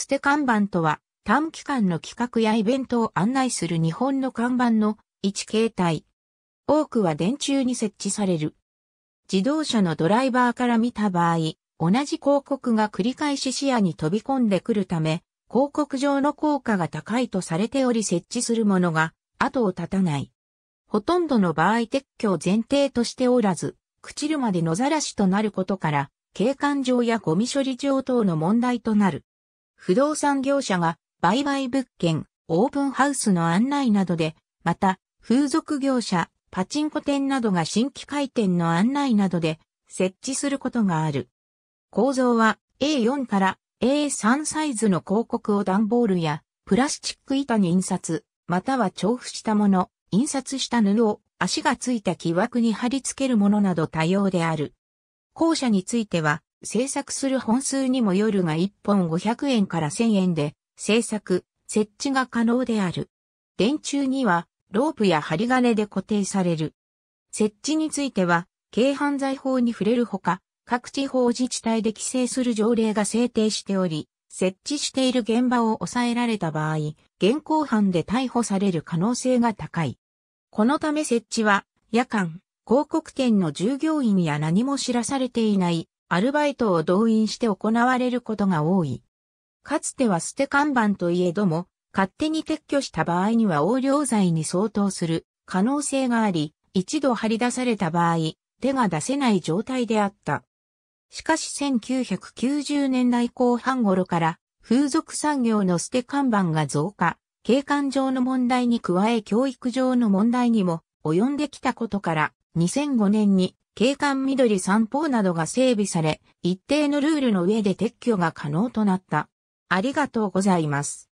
捨て看板とは、短期間の企画やイベントを案内する日本の看板の一形態。多くは電柱に設置される。自動車のドライバーから見た場合、同じ広告が繰り返し視野に飛び込んでくるため、広告上の効果が高いとされており設置するものが後を絶たない。ほとんどの場合撤去を前提としておらず、朽ちるまで野ざらしとなることから、景観上やゴミ処理上等の問題となる。不動産業者が売買物件、オープンハウスの案内などで、また、風俗業者、パチンコ店などが新規開店の案内などで設置することがある。構造は A4 から A3 サイズの広告を段ボールやプラスチック板に印刷、または調布したもの、印刷した布を足がついた木枠に貼り付けるものなど多様である。校舎については制作する本数にもよるが1本500円から1000円で制作、設置が可能である。電柱にはロープや針金で固定される。設置については、軽犯罪法に触れるほか、各地方自治体で規制する条例が制定しており、設置している現場を抑えられた場合、現行犯で逮捕される可能性が高い。このため設置は、夜間、広告店の従業員や何も知らされていないアルバイトを動員して行われることが多い。かつては捨て看板といえども、勝手に撤去した場合には横領罪に相当する可能性があり、一度張り出された場合、手が出せない状態であった。しかし1990年代後半頃から風俗産業の捨て看板が増加、景観上の問題に加え教育上の問題にも及んできたことから2005年に景観緑散歩などが整備され、一定のルールの上で撤去が可能となった。ありがとうございます。